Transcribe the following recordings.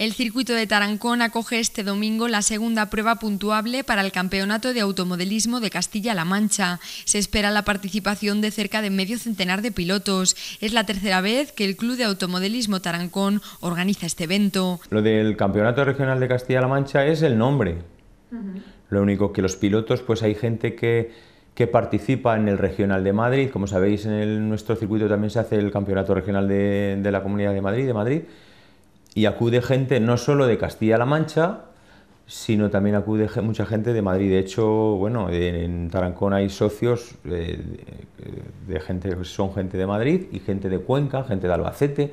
El circuito de Tarancón acoge este domingo la segunda prueba puntuable para el Campeonato de Automodelismo de Castilla-La Mancha. Se espera la participación de cerca de medio centenar de pilotos. Es la tercera vez que el Club de Automodelismo Tarancón organiza este evento. Lo del Campeonato Regional de Castilla-La Mancha es el nombre. Lo único que los pilotos, pues hay gente que, que participa en el Regional de Madrid. Como sabéis, en el, nuestro circuito también se hace el Campeonato Regional de, de la Comunidad de Madrid, de Madrid y acude gente no solo de Castilla-La Mancha, sino también acude mucha gente de Madrid. De hecho, bueno, en Tarancón hay socios eh, de, eh, son gente de Madrid y gente de Cuenca, gente de Albacete,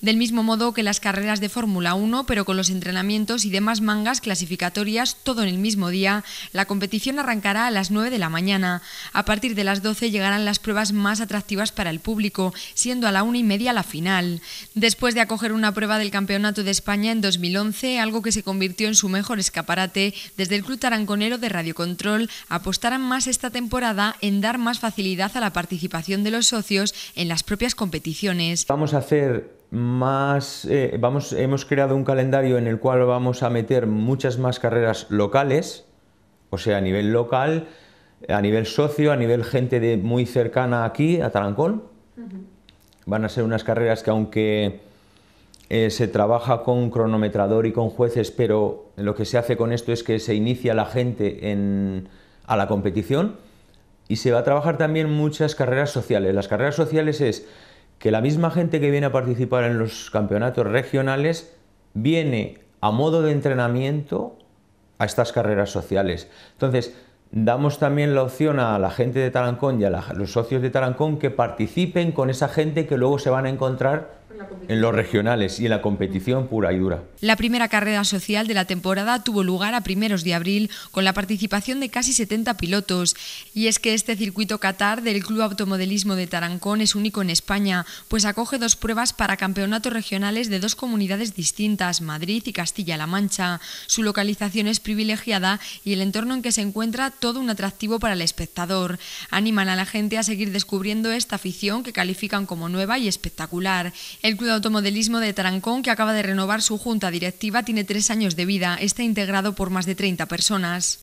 del mismo modo que las carreras de Fórmula 1, pero con los entrenamientos y demás mangas clasificatorias todo en el mismo día, la competición arrancará a las 9 de la mañana. A partir de las 12 llegarán las pruebas más atractivas para el público, siendo a la una y media la final. Después de acoger una prueba del Campeonato de España en 2011, algo que se convirtió en su mejor escaparate, desde el Club Taranconero de Radiocontrol apostarán más esta temporada en dar más facilidad a la participación de los socios en las propias competiciones. Vamos a hacer más, eh, vamos, hemos creado un calendario en el cual vamos a meter muchas más carreras locales, o sea, a nivel local, a nivel socio, a nivel gente de muy cercana aquí, a Tarancón. Van a ser unas carreras que aunque eh, se trabaja con cronometrador y con jueces, pero lo que se hace con esto es que se inicia la gente en, a la competición y se va a trabajar también muchas carreras sociales. Las carreras sociales es que la misma gente que viene a participar en los campeonatos regionales viene a modo de entrenamiento a estas carreras sociales. Entonces, damos también la opción a la gente de Tarancón y a los socios de Tarancón que participen con esa gente que luego se van a encontrar en los regionales y en la competición pura y dura. La primera carrera social de la temporada tuvo lugar a primeros de abril con la participación de casi 70 pilotos. Y es que este circuito Qatar del Club Automodelismo de Tarancón es único en España, pues acoge dos pruebas para campeonatos regionales de dos comunidades distintas, Madrid y Castilla-La Mancha. Su localización es privilegiada y el entorno en que se encuentra todo un atractivo para el espectador. Animan a la gente a seguir descubriendo esta afición que califican como nueva y espectacular. El Club de Automodelismo de Tarancón, que acaba de renovar su junta directiva, tiene tres años de vida. Está integrado por más de 30 personas.